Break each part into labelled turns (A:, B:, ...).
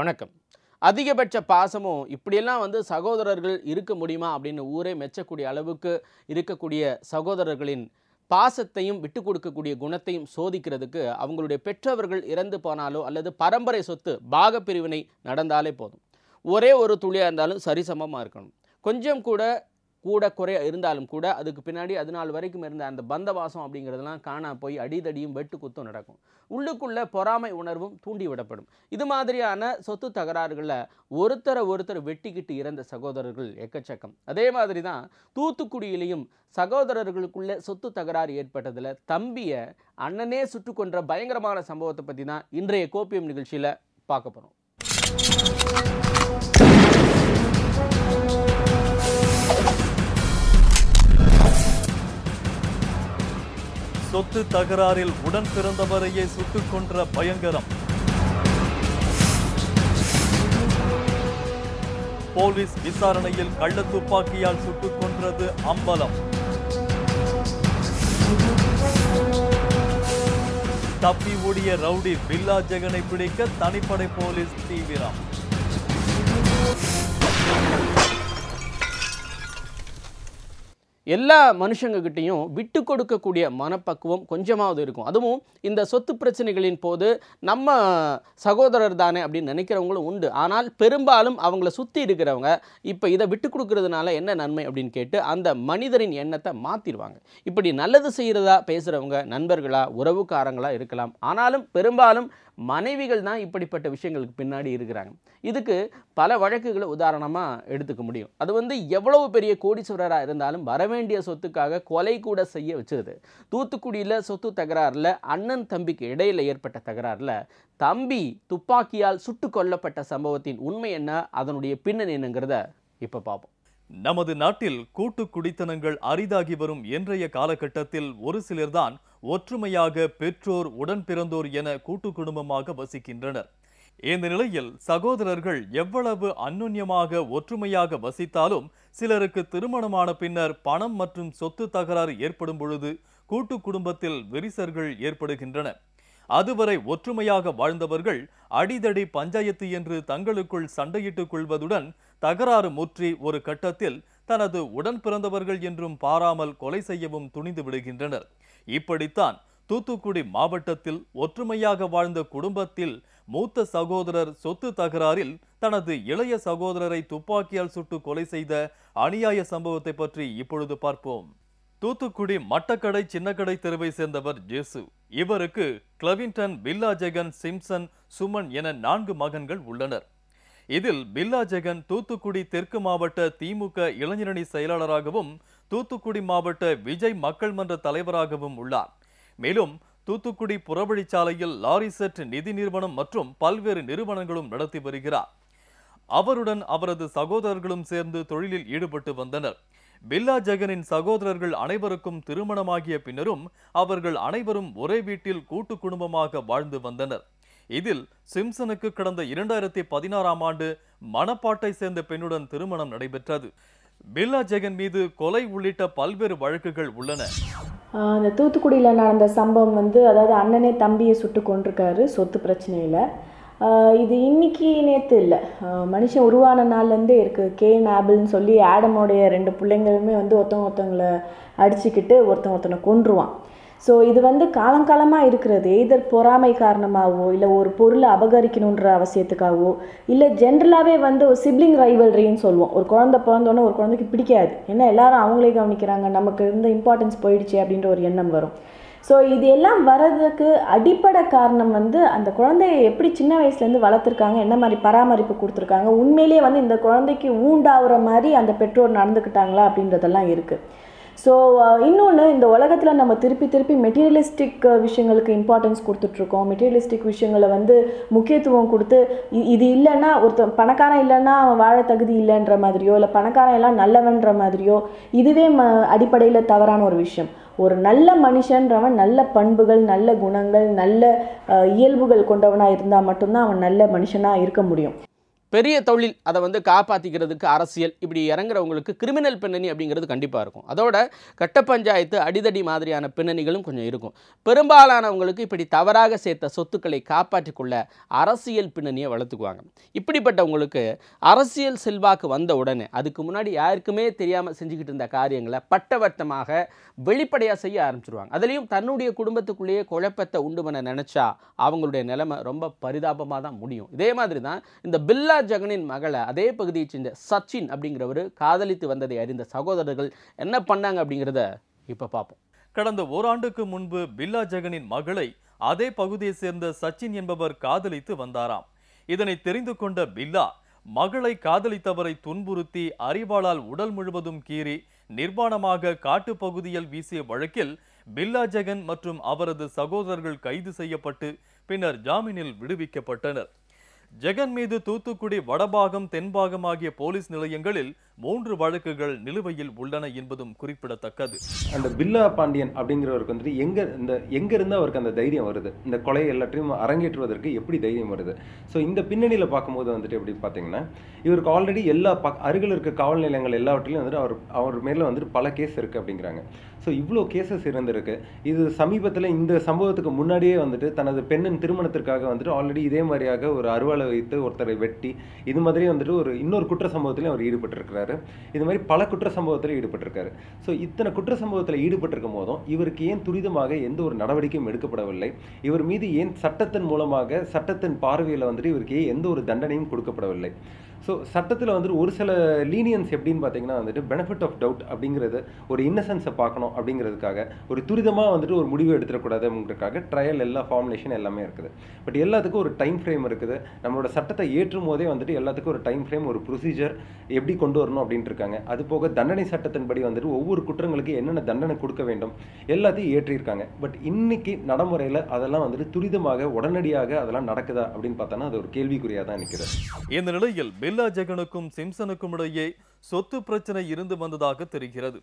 A: வணக்கம் அதிகபட்ச பாசமும் இப்படியெல்லாம் வந்து சகோதரர்கள் இருக்க முடியுமா அப்படின்னு ஊரே மெச்சக்கூடிய அளவுக்கு இருக்கக்கூடிய சகோதரர்களின் பாசத்தையும் விட்டு கொடுக்கக்கூடிய குணத்தையும் சோதிக்கிறதுக்கு அவங்களுடைய பெற்றவர்கள் இறந்து போனாலோ அல்லது பரம்பரை சொத்து பாகப்பிரிவினை நடந்தாலே போதும் ஒரே ஒரு துளியாக இருந்தாலும் சரிசமமாக இருக்கணும் கொஞ்சம் கூட கூட குறைய இருந்தாலும் கூட அதுக்கு பின்னாடி அதனால் வரைக்கும் இருந்த அந்த பந்தவாசம் அப்படிங்கிறதெல்லாம் காணா போய் அடிதடியும் வெட்டு குத்தும் நடக்கும் உள்ளுக்குள்ளே பொறாமை உணர்வும் தூண்டிவிடப்படும் இது மாதிரியான சொத்து தகராறுகளில் ஒருத்தரை ஒருத்தர் வெட்டிக்கிட்டு இறந்த சகோதரர்கள் எக்கச்சக்கம் அதே மாதிரி தான் தூத்துக்குடியிலையும் சகோதரர்களுக்குள்ளே சொத்து தகராறு ஏற்பட்டதில் தம்பியை அண்ணனே சுட்டு கொன்ற பயங்கரமான சம்பவத்தை பற்றி தான் இன்றைய கோப்பியம் நிகழ்ச்சியில் பார்க்க போகிறோம்
B: சொத்து தகராறில் உடன் பிறந்தவரையே சுட்டுக் கொன்ற பயங்கரம் போலீஸ் விசாரணையில் கள்ள துப்பாக்கியால் சுட்டுக் கொன்றது அம்பலம் தப்பி ஓடிய ரவுடி பில்லா ஜெகனை பிடிக்க தனிப்படை போலீஸ் தீவிரம்
A: எல்லா மனுஷங்கக்கிட்டேயும் விட்டு கொடுக்கக்கூடிய மனப்பக்குவம் கொஞ்சமாவது இருக்கும் அதுவும் இந்த சொத்து பிரச்சனைகளின் போது நம்ம சகோதரர் தானே அப்படின்னு நினைக்கிறவங்களும் உண்டு ஆனால் பெரும்பாலும் அவங்கள சுற்றி இருக்கிறவங்க இப்போ இதை விட்டு கொடுக்கறதுனால என்ன நன்மை அப்படின்னு கேட்டு அந்த மனிதரின் எண்ணத்தை மாற்றிடுவாங்க இப்படி நல்லது செய்கிறதா பேசுகிறவங்க நண்பர்களா உறவுக்காரங்களாக இருக்கலாம் ஆனாலும் பெரும்பாலும் மனைவிகள் தான் இப்படிப்பட்ட விஷயங்களுக்கு பின்னாடி இருக்கிறாங்க இதுக்கு பல வழக்குகளை உதாரணமாக எடுத்துக்க முடியும் அது வந்து எவ்வளவு பெரிய கோடீஸ்வரராக இருந்தாலும் வரவே வேண்டிய சொத்துக்காக கொலை கூட செய்ய வச்சிருது தூத்துக்குடியில் சொத்து தகராறில் அண்ணன் தம்பிக்கு இடையில் ஏற்பட்ட தகராறில் தம்பி துப்பாக்கியால் சுட்டு கொல்லப்பட்ட சம்பவத்தின் உண்மை என்ன அதனுடைய பின்னணி
B: என்னங்கிறத இப்போ பார்ப்போம் நமது நாட்டில் கூட்டு குடித்தனங்கள் அரிதாகி வரும் இன்றைய காலகட்டத்தில் ஒரு சிலர்தான் ஒற்றுமையாக பெற்றோர் உடன் பிறந்தோர் என கூட்டு குடும்பமாக வசிக்கின்றனர் இந்த நிலையில் சகோதரர்கள் எவ்வளவு அந்நுன்யமாக ஒற்றுமையாக வசித்தாலும் சிலருக்கு திருமணமான பின்னர் பணம் மற்றும் சொத்து தகராறு ஏற்படும் பொழுது கூட்டு குடும்பத்தில் விரிசர்கள் ஏற்படுகின்றன அதுவரை ஒற்றுமையாக வாழ்ந்தவர்கள் அடிதடி பஞ்சாயத்து என்று தங்களுக்குள் சண்டையிட்டுக் கொள்வதுடன் தகராறு முற்றி ஒரு கட்டத்தில் தனது உடன் பிறந்தவர்கள் என்றும் பாராமல் கொலை செய்யவும் துணிந்து விடுகின்றனர் இப்படித்தான் தூத்துக்குடி மாவட்டத்தில் ஒற்றுமையாக வாழ்ந்த குடும்பத்தில் மூத்த சகோதரர் சொத்து தகராறில் தனது இளைய சகோதரரை துப்பாக்கியால் சுட்டு கொலை செய்த அநியாய சம்பவத்தை பற்றி இப்பொழுது பார்ப்போம் தூத்துக்குடி மட்டக்கடை சின்னக்கடை தெருவை சேர்ந்தவர் ஜேசு இவருக்கு கிளவின்டன் பில்லா ஜெகன் சிம்சன் சுமன் என நான்கு மகன்கள் உள்ளனர் இதில் பில்லா ஜெகன் தூத்துக்குடி தெற்கு மாவட்ட திமுக இளைஞரணி செயலாளராகவும் தூத்துக்குடி மாவட்ட விஜய் மக்கள் மன்ற தலைவராகவும் உள்ளார் மேலும் தூத்துக்குடி புறவழிச்சாலையில் செட் நிதி நிறுவனம் மற்றும் பல்வேறு நிறுவனங்களும் நடத்தி வருகிறார் அவருடன் அவரது சகோதரர்களும் சேர்ந்து தொழிலில் ஈடுபட்டு வந்தனர் பில்லா ஜெகனின் சகோதரர்கள் அனைவருக்கும் திருமணமாகிய பின்னரும் அவர்கள் அனைவரும் ஒரே வீட்டில் கூட்டு குடும்பமாக வாழ்ந்து வந்தனர் இதில் சிம்சனுக்கு கடந்த இரண்டாயிரத்தி பதினாறாம் ஆண்டு மணப்பாட்டை சேர்ந்த பெண்ணுடன் திருமணம் நடைபெற்றது பில்லா ஜெகன் மீது கொலை உள்ளிட்ட பல்வேறு வழக்குகள் உள்ளன
C: அந்த தூத்துக்குடியில் நடந்த சம்பவம் வந்து அதாவது அண்ணனே தம்பியை சுட்டு கொண்டிருக்காரு சொத்து பிரச்சனையில் இது இன்னைக்கு நேற்று இல்லை மனுஷன் உருவான நாள்லேருந்தே இருக்குது கே நாபிள்னு சொல்லி ஆடமோடைய ரெண்டு பிள்ளைங்களுமே வந்து ஒருத்தவங்க ஒருத்தவங்களை அடிச்சுக்கிட்டு ஒருத்தவங்க ஒருத்தனை கொன்றுவான் ஸோ இது வந்து காலங்காலமாக இருக்கிறது இதர் பொறாமை காரணமாகவோ இல்லை ஒரு பொருளை அபகரிக்கணுன்ற அவசியத்துக்காகவோ இல்லை ஜென்ரலாகவே வந்து ஒரு சிப்ளிங் ரைவல்ரின்னு சொல்லுவோம் ஒரு குழந்த பிறந்தோன்னே ஒரு குழந்தைக்கு பிடிக்காது ஏன்னா எல்லாரும் அவங்களே கவனிக்கிறாங்க நமக்கு இருந்த இம்பார்ட்டன்ஸ் போயிடுச்சு அப்படின்ற ஒரு எண்ணம் வரும் ஸோ இது எல்லாம் வர்றதுக்கு அடிப்படை காரணம் வந்து அந்த குழந்தைய எப்படி சின்ன வயசுலேருந்து வளர்த்துருக்காங்க என்ன மாதிரி பராமரிப்பு கொடுத்துருக்காங்க உண்மையிலேயே வந்து இந்த குழந்தைக்கு ஊண்டாகிற மாதிரி அந்த பெற்றோர் நடந்துக்கிட்டாங்களா அப்படின்றதெல்லாம் இருக்குது ஸோ uh, இன்னொன்று இந்த உலகத்தில் நம்ம திருப்பி திருப்பி மெட்டீரியலிஸ்டிக் uh, விஷயங்களுக்கு இம்பார்ட்டன்ஸ் கொடுத்துட்ருக்கோம் மெட்டீரியலிஸ்டிக் விஷயங்களை வந்து முக்கியத்துவம் கொடுத்து இது இல்லைன்னா ஒருத்தன் பணக்காரன் இல்லைன்னா அவன் வாழ தகுதி இல்லைன்ற மாதிரியோ இல்லை பணக்காரன் எல்லாம் நல்லவன்ற மாதிரியோ இதுவே ம அடிப்படையில் தவறான ஒரு விஷயம் ஒரு நல்ல மனுஷன்றவன் நல்ல பண்புகள் நல்ல குணங்கள் நல்ல இயல்புகள் கொண்டவனாக இருந்தால் மட்டும்தான் அவன் நல்ல மனுஷனாக இருக்க முடியும்
A: பெரிய தொழில் அதை வந்து காப்பாற்றிக்கிறதுக்கு அரசியல் இப்படி இறங்குறவங்களுக்கு கிரிமினல் பின்னணி அப்படிங்கிறது கண்டிப்பாக இருக்கும் அதோட கட்ட பஞ்சாயத்து அடிதடி மாதிரியான பின்னணிகளும் கொஞ்சம் இருக்கும் பெரும்பாலானவங்களுக்கு இப்படி தவறாக சேர்த்த சொத்துக்களை காப்பாற்றிக்கொள்ள அரசியல் பின்னணியை வளர்த்துக்குவாங்க இப்படிப்பட்டவங்களுக்கு அரசியல் செல்வாக்கு வந்த உடனே அதுக்கு முன்னாடி யாருக்குமே தெரியாமல் செஞ்சுக்கிட்டு இருந்த காரியங்களை பட்டவர்த்தமாக வெளிப்படையாக செய்ய ஆரம்பிச்சிருவாங்க அதுலேயும் தன்னுடைய குடும்பத்துக்குள்ளேயே குழப்பத்தை உண்டு பண்ண நினச்சா அவங்களுடைய நிலைமை ரொம்ப பரிதாபமாக தான் முடியும் இதே மாதிரி தான் இந்த பில்லா ஜெயா ஜெகனின் மகளை அதே பகுதியைச் சேர்ந்த சச்சின் அப்படிங்கிறவர் காதலித்து வந்ததை அறிந்த சகோதரர்கள் என்ன பண்ணாங்க அப்படிங்கிறத இப்போ
B: பார்ப்போம் கடந்த ஓராண்டுக்கு முன்பு பில்லா ஜெகனின் மகளை அதே பகுதியை சேர்ந்த சச்சின் என்பவர் காதலித்து வந்தாராம் இதனை தெரிந்து கொண்ட பில்லா மகளை காதலித்தவரை துன்புறுத்தி அறிவாளால் உடல் முழுவதும் கீறி நிர்வாணமாக காட்டு பகுதியில் வீசிய வழக்கில் பில்லா ஜெகன் மற்றும் அவரது சகோதரர்கள் கைது செய்யப்பட்டு பின்னர் ஜாமீனில் விடுவிக்கப்பட்டனர் ஜெகன் மீது தூத்துக்குடி வடபாகம் தென்பாகம் ஆகிய போலீஸ் நிலையங்களில் மூன்று வழக்குகள் நிலுவையில் உள்ளன என்பதும் குறிப்பிடத்தக்கது
D: அந்த பில்லா பாண்டியன் அப்படிங்கிறவருக்கு வந்துட்டு எங்க இந்த எங்க இருந்து அவருக்கு அந்த தைரியம் வருது இந்த கொலை எல்லாத்தையும் அரங்கேற்றுவதற்கு எப்படி தைரியம் வருது ஸோ இந்த பின்னணியில் பார்க்கும்போது வந்துட்டு எப்படி பார்த்தீங்கன்னா இவருக்கு ஆல்ரெடி எல்லா பக் அருகில் இருக்க காவல் நிலையங்கள் எல்லாவற்றிலையும் வந்துட்டு அவர் அவர் மேலே வந்துட்டு பல கேஸ் இருக்குது அப்படிங்கிறாங்க ஸோ இவ்வளோ கேசஸ் இருந்திருக்கு இது சமீபத்தில் இந்த சம்பவத்துக்கு முன்னாடியே வந்துட்டு தனது பெண்ணின் திருமணத்திற்காக வந்துட்டு ஆல்ரெடி இதே மாதிரியாக ஒரு அருவாளை வைத்து ஒருத்தரை வெட்டி இது மாதிரி வந்துட்டு ஒரு இன்னொரு குற்ற சம்பவத்திலையும் அவர் ஈடுபட்டிருக்கிறாரு இருக்காரு இது மாதிரி பல குற்ற சம்பவத்தில் ஈடுபட்டிருக்காரு ஸோ இத்தனை குற்ற சம்பவத்தில் ஈடுபட்டிருக்கும் போதும் இவருக்கு ஏன் துரிதமாக எந்த ஒரு நடவடிக்கையும் எடுக்கப்படவில்லை இவர் மீது ஏன் சட்டத்தின் மூலமாக சட்டத்தின் பார்வையில் வந்துட்டு இவருக்கு எந்த ஒரு தண்டனையும் கொடுக்கப்படவில்லை ஸோ சட்டத்தில் வந்துட்டு ஒரு சில லீனியன்ஸ் எப்படின்னு பார்த்தீங்கன்னா வந்துட்டு பெனிஃபிட் ஆஃப் டவுட் அப்படிங்கிறது ஒரு இன்னசென்ஸை பார்க்கணும் அப்படிங்கிறதுக்காக ஒரு துரிதமாக வந்துட்டு ஒரு முடிவு எடுத்துடக்கூடாது அப்படிங்கிறதுக்காக ட்ரையல் எல்லா ஃபார்முலேஷன் எல்லாமே இருக்குது பட் எல்லாத்துக்கும் ஒரு டைம் ஃப்ரேம் இருக்குது நம்மளோட சட்டத்தை ஏற்றும் போதே வந்துட்டு எல்லாத்துக்கும் ஒரு டைம் ஃப்ரேம் ஒரு ப்ரொசீஜர் எப்படி கொண்டு வரணும் அப்படின்ட்டு இருக்காங்க அது போக தண்டனை சட்டத்தின்படி வந்துட்டு ஒவ்வொரு குற்றங்களுக்கு என்னென்ன தண்டனை கொடுக்க வேண்டும் எல்லாத்தையும் ஏற்றியிருக்காங்க பட் இன்னைக்கு நடைமுறையில் அதெல்லாம் வந்துட்டு துரிதமாக உடனடியாக அதெல்லாம் நடக்குதா அப்படின்னு பார்த்தோன்னா அது ஒரு கேள்விக்குறியாக தான் நிற்கிறது
B: இந்த நிலையில் பில்லா ஜெகனுக்கும் சிம்சனுக்கும் இடையே சொத்து பிரச்சனை இருந்து வந்ததாக தெரிகிறது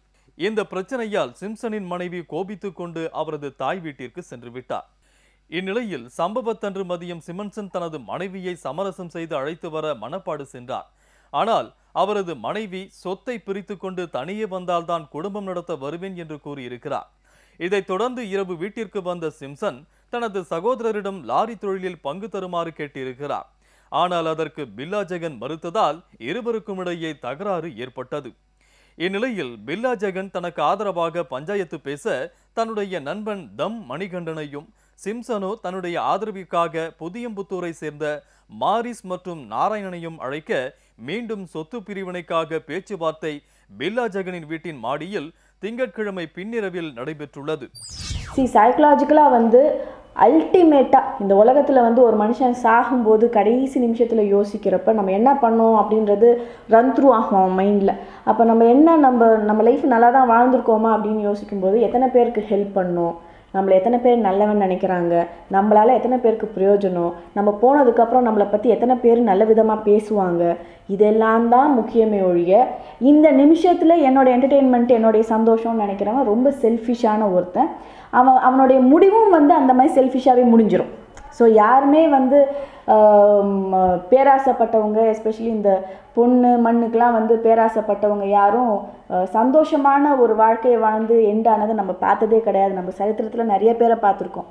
B: இந்த பிரச்சனையால் சிம்சனின் மனைவி கோபித்துக் கொண்டு அவரது தாய் வீட்டிற்கு சென்று விட்டார் இந்நிலையில் சம்பவத்தன்று மதியம் சிமன்சன் தனது மனைவியை சமரசம் செய்து அழைத்து வர மனப்பாடு சென்றார் ஆனால் அவரது மனைவி சொத்தை பிரித்து கொண்டு தனியே வந்தால்தான் குடும்பம் நடத்த வருவேன் என்று கூறியிருக்கிறார் இதைத் தொடர்ந்து இரவு வீட்டிற்கு வந்த சிம்சன் தனது சகோதரரிடம் லாரி தொழிலில் பங்கு தருமாறு கேட்டிருக்கிறார் ஆனால் அதற்கு பில்லா ஜெகன் மறுத்ததால் இருவருக்கும் இடையே தகராறு ஏற்பட்டது இந்நிலையில் பில்லா ஜெகன் தனக்கு ஆதரவாக பஞ்சாயத்து பேச தன்னுடைய நண்பன் தம் மணிகண்டனையும் சிம்சனோ தன்னுடைய ஆதரவிற்காக புதியம்புத்தூரை சேர்ந்த மாரிஸ் மற்றும் நாராயணனையும் அழைக்க மீண்டும் சொத்து பிரிவினைக்காக பேச்சுவார்த்தை பில்லா ஜெகனின் வீட்டின் மாடியில் திங்கட்கிழமை பின்னிரவில் நடைபெற்றுள்ளது
C: சி சைக்கலாஜிக்கலாக வந்து அல்டிமேட்டாக இந்த உலகத்தில் வந்து ஒரு மனுஷன் சாகும்போது கடைசி நிமிஷத்தில் யோசிக்கிறப்ப நம்ம என்ன பண்ணோம் அப்படின்றது ரன் த்ரூ ஆகும் அவன் மைண்டில் அப்போ நம்ம என்ன நம்ம நம்ம லைஃப் நல்லா தான் வாழ்ந்துருக்கோமா அப்படின்னு யோசிக்கும்போது எத்தனை பேருக்கு ஹெல்ப் பண்ணோம் நம்மளை எத்தனை பேர் நல்லவன் நினைக்கிறாங்க நம்மளால் எத்தனை பேருக்கு பிரயோஜனம் நம்ம போனதுக்கப்புறம் நம்மளை பற்றி எத்தனை பேர் நல்ல விதமாக பேசுவாங்க இதெல்லாம் தான் முக்கியமே ஒழிய இந்த நிமிஷத்தில் என்னோடய என்டர்டெயின்மெண்ட் என்னுடைய சந்தோஷம்னு நினைக்கிறவன் ரொம்ப செல்ஃபிஷான ஒருத்தன் அவன் அவனுடைய முடிவும் வந்து அந்த மாதிரி செல்ஃபிஷாகவே முடிஞ்சிடும் ஸோ யாருமே வந்து பேராசைப்பட்டவங்க எஸ்பெஷலி இந்த பொண்ணு மண்ணுக்கெலாம் வந்து பேராசைப்பட்டவங்க யாரும் சந்தோஷமான ஒரு வாழ்க்கையை வாழ்ந்து எண்டானது நம்ம பார்த்ததே கிடையாது நம்ம சரித்திரத்தில் நிறைய பேரை பார்த்துருக்கோம்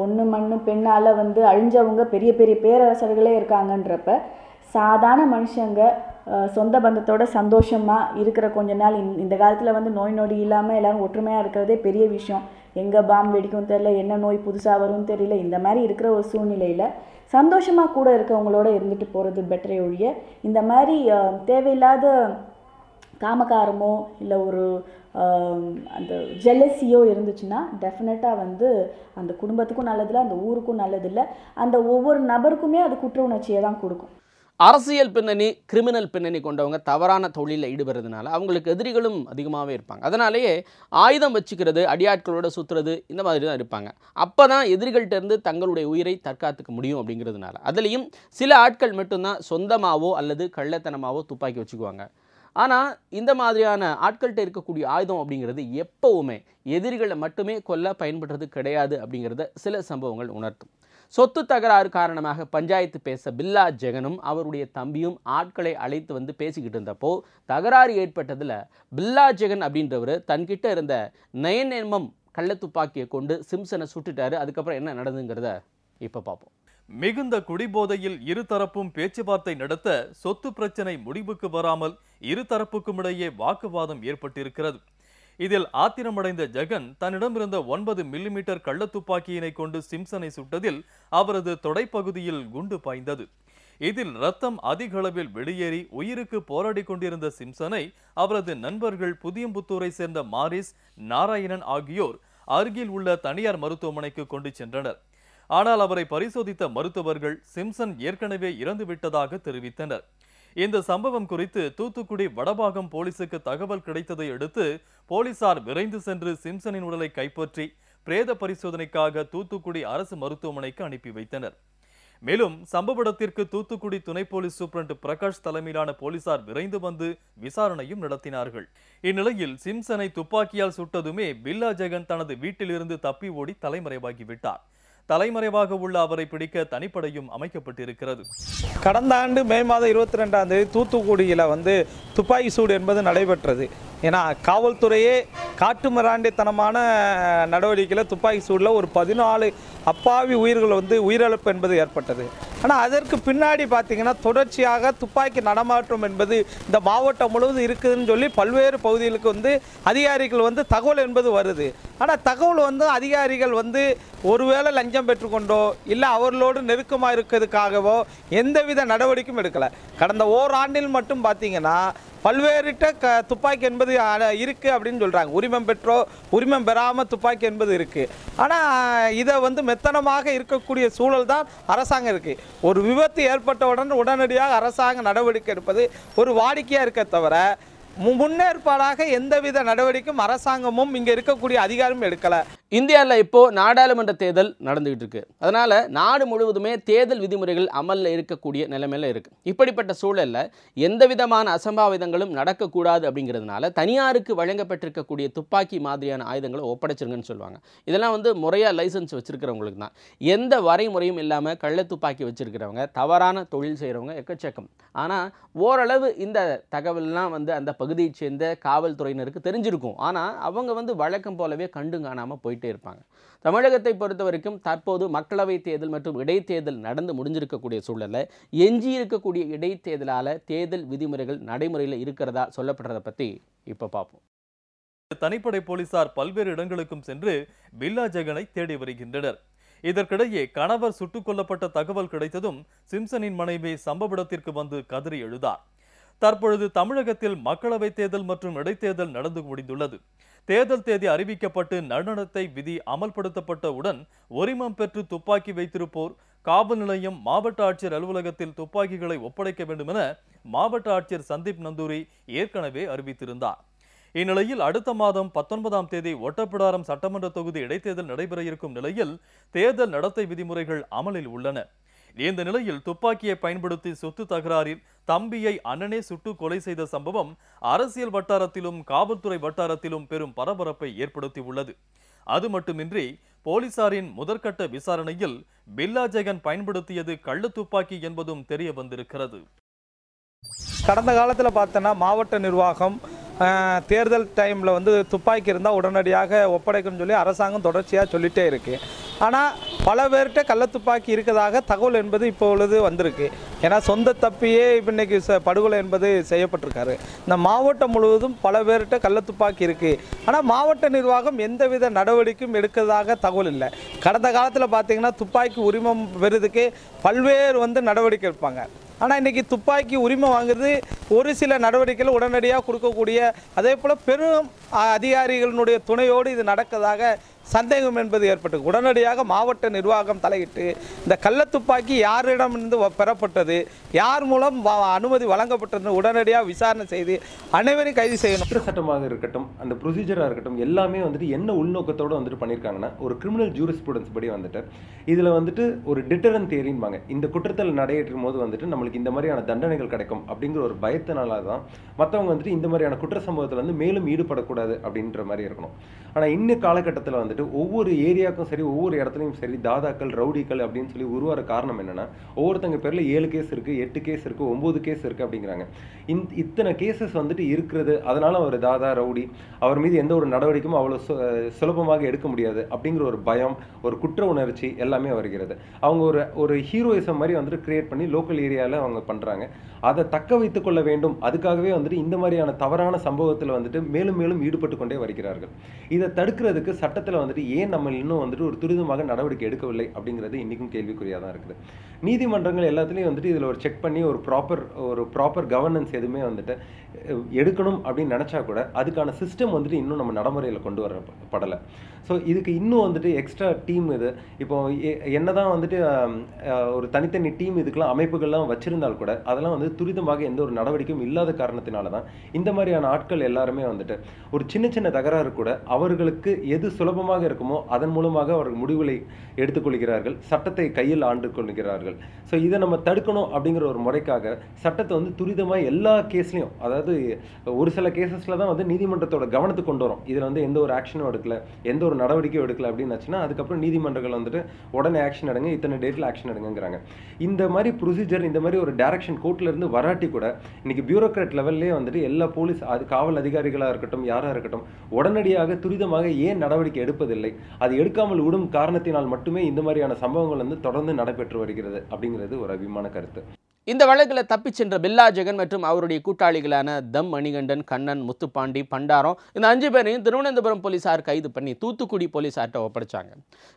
C: பொண்ணு மண்ணு பெண்ணால் வந்து அழிஞ்சவங்க பெரிய பெரிய பேரரசர்களே இருக்காங்கன்றப்ப சாதாரண மனுஷங்க சொந்த பந்தத்தோட சந்தோஷமாக இருக்கிற கொஞ்ச நாள் இந்த காலத்தில் வந்து நோய் நொடி இல்லாமல் எல்லோரும் ஒற்றுமையாக இருக்கிறதே பெரிய விஷயம் எங்கே பாம்பு வெடிக்கும் தெரில என்ன நோய் புதுசாக வரும்னு தெரியல இந்த மாதிரி இருக்கிற ஒரு சூழ்நிலையில் சந்தோஷமாக கூட இருக்கவங்களோட இருந்துட்டு போகிறது பெட்டரே ஒழிய இந்த மாதிரி தேவையில்லாத காமக்காரமோ இல்லை ஒரு அந்த ஜெலசியோ இருந்துச்சுன்னா டெஃபினட்டாக வந்து அந்த குடும்பத்துக்கும் நல்லதில்லை அந்த ஊருக்கும் நல்லதில்லை அந்த ஒவ்வொரு நபருக்குமே அது குற்ற உணர்ச்சியை தான் கொடுக்கும்
A: அரசியல் பின்னணி கிரிமினல் பின்னணி கொண்டவங்க தவறான தொழிலில் ஈடுபடுறதுனால அவங்களுக்கு எதிரிகளும் அதிகமாகவே இருப்பாங்க அதனாலேயே ஆயுதம் வச்சுக்கிறது அடியாட்களோட சுற்றுறது இந்த மாதிரி தான் இருப்பாங்க அப்போ தான் எதிரிகள்கிட்டருந்து தங்களுடைய உயிரை தற்காத்துக்க முடியும் அப்படிங்கிறதுனால அதுலேயும் சில ஆட்கள் மட்டும்தான் சொந்தமாகவோ அல்லது கள்ளத்தனமாகவோ துப்பாக்கி வச்சுக்குவாங்க ஆனால் இந்த மாதிரியான ஆட்கள்கிட்ட இருக்கக்கூடிய ஆயுதம் அப்படிங்கிறது எப்போவுமே எதிரிகளை மட்டுமே கொல்ல பயன்படுறது கிடையாது அப்படிங்கிறத சில சம்பவங்கள் உணர்த்தும் சொத்து தகராறு காரணமாக பஞ்சாயத்து பேச பில்லா ஜெகனும் அவருடைய தம்பியும் ஆட்களை அழைத்து வந்து பேசிக்கிட்டு இருந்தப்போ தகராறு ஏற்பட்டதில் பில்லா ஜெகன் அப்படின்றவர் தன்கிட்ட இருந்த நயன் கள்ள கள்ளத்துப்பாக்கியை கொண்டு சிம்சனை சுட்டுட்டாரு அதுக்கப்புறம் என்ன நடந்துங்கிறத இப்போ பார்ப்போம்
B: மிகுந்த குடிபோதையில் இருதரப்பும் பேச்சுவார்த்தை நடத்த சொத்து பிரச்சனை முடிவுக்கு வராமல் இருதரப்புக்கும் இடையே வாக்குவாதம் ஏற்பட்டிருக்கிறது இதில் ஆத்திரமடைந்த ஜெகன் தன்னிடமிருந்த ஒன்பது மில்லிமீட்டர் கள்ளத்துப்பாக்கியினை கொண்டு சிம்சனை சுட்டதில் அவரது தொடைப்பகுதியில் குண்டு பாய்ந்தது இதில் ரத்தம் அதிக அளவில் வெளியேறி உயிருக்கு போராடி கொண்டிருந்த சிம்சனை அவரது நண்பர்கள் புதியம்புத்தூரை சேர்ந்த மாரிஸ் நாராயணன் ஆகியோர் அருகில் உள்ள தனியார் மருத்துவமனைக்கு கொண்டு சென்றனர் ஆனால் அவரை பரிசோதித்த மருத்துவர்கள் சிம்சன் ஏற்கனவே இறந்துவிட்டதாக தெரிவித்தனர் இந்த சம்பவம் குறித்து தூத்துக்குடி வடபாகம் போலீசுக்கு தகவல் கிடைத்ததை அடுத்து போலீசார் விரைந்து சென்று சிம்சனின் உடலை கைப்பற்றி பிரேத பரிசோதனைக்காக தூத்துக்குடி அரசு மருத்துவமனைக்கு அனுப்பி வைத்தனர் மேலும் சம்பவ இடத்திற்கு தூத்துக்குடி துணை போலீஸ் சூப்ரண்ட் பிரகாஷ் தலைமையிலான போலீசார் விரைந்து வந்து விசாரணையும் நடத்தினார்கள் இந்நிலையில் சிம்சனை துப்பாக்கியால் சுட்டதுமே பில்லா ஜெகன் தனது வீட்டிலிருந்து தப்பி ஓடி தலைமறைவாகிவிட்டார் தலைமறைவாக உள்ள அவரை பிடிக்க தனிப்படையும் அமைக்கப்பட்டிருக்கிறது
E: கடந்த ஆண்டு மே மாதம் இருபத்தி ரெண்டாம் தேதி தூத்துக்குடியில் வந்து துப்பாக்கி சூடு என்பது நடைபெற்றது ஏன்னா காவல்துறையே காட்டு மிராண்டித்தனமான நடவடிக்கையில் துப்பாக்கி சூடில் ஒரு பதினாலு அப்பாவி உயிர்கள் வந்து உயிரிழப்பு என்பது ஏற்பட்டது ஆனால் அதற்கு பின்னாடி பார்த்திங்கன்னா தொடர்ச்சியாக துப்பாக்கி நடமாற்றம் என்பது இந்த மாவட்டம் முழுவதும் இருக்குதுன்னு சொல்லி பல்வேறு பகுதிகளுக்கு வந்து அதிகாரிகள் வந்து தகவல் என்பது வருது ஆனால் தகவல் வந்து அதிகாரிகள் வந்து ஒருவேளை லஞ்சம் பெற்றுக்கொண்டோ இல்லை அவர்களோடு நெருக்கமாக இருக்கிறதுக்காகவோ எந்தவித நடவடிக்கையும் எடுக்கலை கடந்த ஓராண்டில் மட்டும் பார்த்திங்கன்னா பல்வேறுட்ட க துப்பாக்கி என்பது இருக்குது அப்படின்னு சொல்கிறாங்க உரிமம் பெற்றோ உரிமம் பெறாமல் துப்பாக்கி என்பது இருக்குது ஆனால் இதை வந்து மெத்தனமாக இருக்கக்கூடிய சூழல் தான் அரசாங்கம் இருக்குது ஒரு விபத்து ஏற்பட்ட உடனே உடனடியாக அரசாங்கம் நடவடிக்கை எடுப்பது ஒரு வாடிக்கையாக இருக்க தவிர முன்னேற்பாடாக எந்தவித நடவடிக்கையும் அரசாங்கமும் இங்கே இருக்கக்கூடிய அதிகாரம் எடுக்கலை இந்தியாவில் இப்போது நாடாளுமன்ற தேர்தல் நடந்துகிட்டு இருக்கு அதனால் நாடு முழுவதுமே
A: தேர்தல் விதிமுறைகள் அமலில் இருக்கக்கூடிய நிலைமையில் இருக்குது இப்படிப்பட்ட சூழலில் எந்த விதமான அசம்பாவிதங்களும் நடக்கக்கூடாது அப்படிங்கிறதுனால தனியாருக்கு வழங்கப்பட்டிருக்கக்கூடிய துப்பாக்கி மாதிரியான ஆயுதங்களை ஒப்படைச்சிருங்கன்னு சொல்லுவாங்க இதெல்லாம் வந்து முறையாக லைசன்ஸ் வச்சுருக்கிறவங்களுக்கு தான் எந்த வரைமுறையும் இல்லாமல் கள்ள துப்பாக்கி வச்சுருக்கிறவங்க தவறான தொழில் செய்கிறவங்க எக்கச்சக்கம் ஆனால் ஓரளவு இந்த தகவல்லாம் வந்து அந்த பகுதியைச் சேர்ந்த காவல்துறையினருக்கு தெரிஞ்சிருக்கும் ஆனால் அவங்க வந்து வழக்கம் போலவே கண்டு காணாமல் போயிட்டே இருப்பாங்க தமிழகத்தை பொறுத்த வரைக்கும் தற்போது மக்களவைத் தேர்தல் மற்றும் இடைத்தேர்தல் நடந்து முடிஞ்சிருக்கக்கூடிய சூழலில் எஞ்சி இருக்கக்கூடிய இடைத்தேர்தலால் தேர்தல் விதிமுறைகள் நடைமுறையில்
B: இருக்கிறதா சொல்லப்படுறதை பற்றி இப்போ பார்ப்போம் தனிப்படை போலீசார் பல்வேறு இடங்களுக்கும் சென்று பில்லா ஜெகனை தேடி வருகின்றனர் இதற்கிடையே கணவர் சுட்டுக் கொல்லப்பட்ட தகவல் கிடைத்ததும் சிம்சனின் மனைவி சம்பவ இடத்திற்கு வந்து கதறி எழுதார் தற்பொழுது தமிழகத்தில் மக்களவைத் தேர்தல் மற்றும் இடைத்தேர்தல் நடந்து முடிந்துள்ளது தேர்தல் தேதி அறிவிக்கப்பட்டு நடுநடத்தை விதி அமல்படுத்தப்பட்டவுடன் உரிமம் பெற்று துப்பாக்கி வைத்திருப்போர் காவல் நிலையம் மாவட்ட ஆட்சியர் அலுவலகத்தில் துப்பாக்கிகளை ஒப்படைக்க வேண்டும் என மாவட்ட ஆட்சியர் சந்தீப் நந்தூரி ஏற்கனவே அறிவித்திருந்தார் இந்நிலையில் அடுத்த மாதம் பத்தொன்பதாம் தேதி ஒட்டப்பிடாரம் சட்டமன்ற தொகுதி இடைத்தேர்தல் நடைபெற இருக்கும் நிலையில் தேர்தல் நடத்தை விதிமுறைகள் அமலில் உள்ளன இந்த நிலையில் துப்பாக்கியை பயன்படுத்தி சொத்து தகராறில் தம்பியை அண்ணனே சுட்டு கொலை செய்த சம்பவம் அரசியல் வட்டாரத்திலும் காவல்துறை வட்டாரத்திலும் பெரும் பரபரப்பை ஏற்படுத்தி உள்ளது அது மட்டுமின்றி போலீசாரின் முதற்கட்ட விசாரணையில் பில்லா ஜெகன் பயன்படுத்தியது கள்ள துப்பாக்கி என்பதும் தெரிய வந்திருக்கிறது
E: கடந்த காலத்தில் பார்த்தோன்னா மாவட்ட நிர்வாகம் தேர்தல் டைமில் வந்து துப்பாக்கி இருந்தால் உடனடியாக ஒப்படைக்கணும்னு சொல்லி அரசாங்கம் தொடர்ச்சியாக சொல்லிகிட்டே இருக்குது ஆனால் பல பேர்கிட்ட கள்ளத்துப்பாக்கி இருக்கதாக தகவல் என்பது இப்போ உள்ளது வந்திருக்கு ஏன்னா சொந்த தப்பியே இப்போ இன்னைக்கு படுகொலை என்பது செய்யப்பட்டிருக்காரு இந்த மாவட்டம் முழுவதும் பல பேர்கிட்ட கள்ளத்துப்பாக்கி இருக்குது ஆனால் மாவட்ட நிர்வாகம் எந்தவித நடவடிக்கையும் எடுக்கிறதாக தகவல் இல்லை கடந்த காலத்தில் பார்த்திங்கன்னா துப்பாக்கி உரிமம் பெறுதுக்கு பல்வேறு வந்து நடவடிக்கை எடுப்பாங்க ஆனால் இன்றைக்கி துப்பாக்கி உரிமை வாங்குறது ஒரு சில நடவடிக்கைகள் உடனடியாக கொடுக்கக்கூடிய அதே போல் பெரும் அதிகாரிகளினுடைய துணையோடு இது நடக்கதாக சந்தேகம் என்பது ஏற்பட்டது உடனடியாக மாவட்ட நிர்வாகம் தலையிட்டு இந்த கள்ளத்துப்பாக்கி யாரிடமிருந்து பெறப்பட்டது யார் மூலம் அனுமதி வழங்கப்பட்டது உடனடியாக விசாரணை
D: செய்து அனைவரும் கைது செய்யணும் குற்ற சட்டமாக இருக்கட்டும் அந்த ப்ரொசீஜராக இருக்கட்டும் எல்லாமே வந்துட்டு என்ன உள்நோக்கத்தோடு வந்துட்டு பண்ணியிருக்காங்கன்னா ஒரு கிரிமினல் ஸ்டூடெண்ட்ஸ் படி வந்துட்டு இதில் வந்துட்டு ஒரு டிட்டரன் தேரின்பாங்க இந்த குற்றத்தில் நடையேற்றும் போது வந்துட்டு நம்மளுக்கு இந்த மாதிரியான தண்டனைகள் கிடைக்கும் அப்படிங்கிற ஒரு பயத்தினால தான் மற்றவங்க வந்துட்டு இந்த மாதிரியான குற்ற சம்பவத்தில் வந்து மேலும் ஈடுபடக்கூடாது அப்படின்ற மாதிரி இருக்கணும் ஆனால் இன்னும் காலகட்டத்தில் வந்துட்டு வந்துட்டு ஒவ்வொரு ஏரியாவுக்கும் சரி ஒவ்வொரு இடத்துலையும் சரி தாதாக்கள் ரவுடிகள் அப்படின்னு சொல்லி உருவார காரணம் என்னென்னா ஒவ்வொருத்தங்க பேரில் ஏழு கேஸ் இருக்குது எட்டு கேஸ் இருக்குது ஒம்பது கேஸ் இருக்குது அப்படிங்கிறாங்க இந் இத்தனை கேசஸ் வந்துட்டு இருக்கிறது அதனால் அவர் தாதா ரவுடி அவர் மீது எந்த ஒரு நடவடிக்கையும் அவ்வளோ சுலபமாக எடுக்க முடியாது அப்படிங்கிற ஒரு பயம் ஒரு குற்ற உணர்ச்சி எல்லாமே வருகிறது அவங்க ஒரு ஒரு ஹீரோயிசம் மாதிரி வந்துட்டு கிரியேட் பண்ணி லோக்கல் ஏரியாவில் அவங்க பண்ணுறாங்க அதை தக்க வைத்துக் கொள்ள வேண்டும் அதுக்காகவே வந்துட்டு இந்த மாதிரியான தவறான சம்பவத்தில் வந்துட்டு மேலும் மேலும் ஈடுபட்டு கொண்டே வருகிறார்கள் இதை தடுக்கிறதுக்கு சட்டத்தில் வந்து வந்துட்டு ஏன் நம்ம இன்னும் வந்துட்டு ஒரு துரிதமாக நடவடிக்கை எடுக்கவில்லை அப்படிங்கிறது இன்றைக்கும் கேள்விக்குறியாக தான் இருக்குது நீதிமன்றங்கள் எல்லாத்துலேயும் வந்துட்டு இதில் ஒரு செக் பண்ணி ஒரு ப்ராப்பர் ஒரு ப்ராப்பர் கவர்னன்ஸ் எதுவுமே வந்துட்டு எடுக்கணும் அப்படின்னு நினச்சா கூட அதுக்கான சிஸ்டம் வந்துட்டு இன்னும் நம்ம நடைமுறையில் கொண்டு வர படலை ஸோ இதுக்கு இன்னும் வந்துட்டு எக்ஸ்ட்ரா டீம் இது இப்போ என்ன தான் வந்துட்டு ஒரு தனித்தனி டீம் இதுக்கெல்லாம் அமைப்புகள்லாம் வச்சுருந்தால் கூட அதெல்லாம் வந்து துரிதமாக எந்த ஒரு நடவடிக்கையும் இல்லாத காரணத்தினால தான் இந்த மாதிரியான ஆட்கள் எல்லாருமே வந்துட்டு ஒரு சின்ன சின்ன தகராறு கூட அவர்களுக்கு எது சுலபமாக தெளிவாக இருக்குமோ அதன் மூலமாக அவர்கள் முடிவுகளை எடுத்துக்கொள்கிறார்கள் சட்டத்தை கையில் ஆண்டு கொள்கிறார்கள் ஸோ இதை நம்ம தடுக்கணும் அப்படிங்கிற ஒரு முறைக்காக சட்டத்தை வந்து துரிதமாக எல்லா கேஸ்லையும் அதாவது ஒரு சில கேசஸில் தான் வந்து நீதிமன்றத்தோட கவனத்துக்கு கொண்டு வரும் இதில் வந்து எந்த ஒரு ஆக்ஷனும் எடுக்கல எந்த ஒரு நடவடிக்கையும் எடுக்கல அப்படின்னு அதுக்கப்புறம் நீதிமன்றங்கள் வந்துட்டு உடனே ஆக்ஷன் எடுங்க இத்தனை டேட்டில் ஆக்ஷன் எடுங்கிறாங்க இந்த மாதிரி ப்ரொசீஜர் இந்த மாதிரி ஒரு டேரக்ஷன் கோர்ட்லேருந்து வராட்டி கூட இன்னைக்கு பியூரோக்ராட் லெவல்லே வந்துட்டு எல்லா போலீஸ் அது காவல் அதிகாரிகளாக இருக்கட்டும் யாராக இருக்கட்டும் உடனடியாக துரிதமாக ஏன் நடவடிக்கை எடுப்பு எடுப்பதில்லை அது எடுக்காமல் விடும் காரணத்தினால் மட்டுமே இந்த மாதிரியான சம்பவங்கள் வந்து தொடர்ந்து நடைபெற்று வருகிறது அப்படிங்கிறது ஒரு அபிமான கருத்து இந்த
A: வழக்கில் தப்பிச் சென்ற பில்லா ஜெகன் மற்றும் அவருடைய கூட்டாளிகளான தம் மணிகண்டன் கண்ணன் முத்துப்பாண்டி பண்டாரம் இந்த அஞ்சு பேரையும் திருவனந்தபுரம் போலீசார் கைது பண்ணி தூத்துக்குடி போலீசார்கிட்ட ஒப்படைச்சாங்க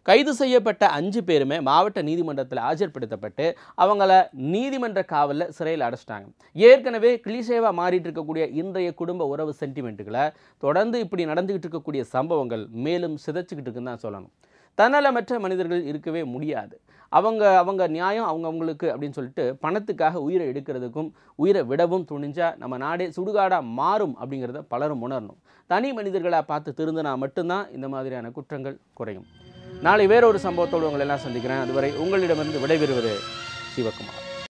A: கைது செய்யப்பட்ட அஞ்சு பேருமே மாவட்ட நீதிமன்றத்தில் ஆஜர்படுத்தப்பட்டு அவங்கள நீதிமன்ற காவலில் சிறையில் அடைச்சிட்டாங்க ஏற்கனவே கிளிசேவா மாறிட்டு இருக்கக்கூடிய இன்றைய குடும்ப உறவு சென்டிமெண்ட்டுகளை தொடர்ந்து இப்படி நடந்துகிட்டு இருக்கக்கூடிய சம்பவங்கள் மேலும் சிதைச்சிக்கிட்டு இருக்குன்னு தான் சொல்லணும் தன்னலமற்ற மனிதர்கள் இருக்கவே முடியாது அவங்க அவங்க நியாயம் அவங்க அவங்களுக்கு அப்படின்னு சொல்லிட்டு பணத்துக்காக உயிரை எடுக்கிறதுக்கும் உயிரை விடவும் துணிஞ்சால் நம்ம நாடே சுடுகாடாக மாறும் அப்படிங்கிறத பலரும் உணரணும் தனி மனிதர்களாக பார்த்து திருந்தினா மட்டும்தான் இந்த மாதிரியான குற்றங்கள் குறையும் நாளை வேறொரு சம்பவத்தோடு உங்களை எல்லாம் சந்திக்கிறேன் அதுவரை உங்களிடமிருந்து விடைபெறுவது சிவகுமார்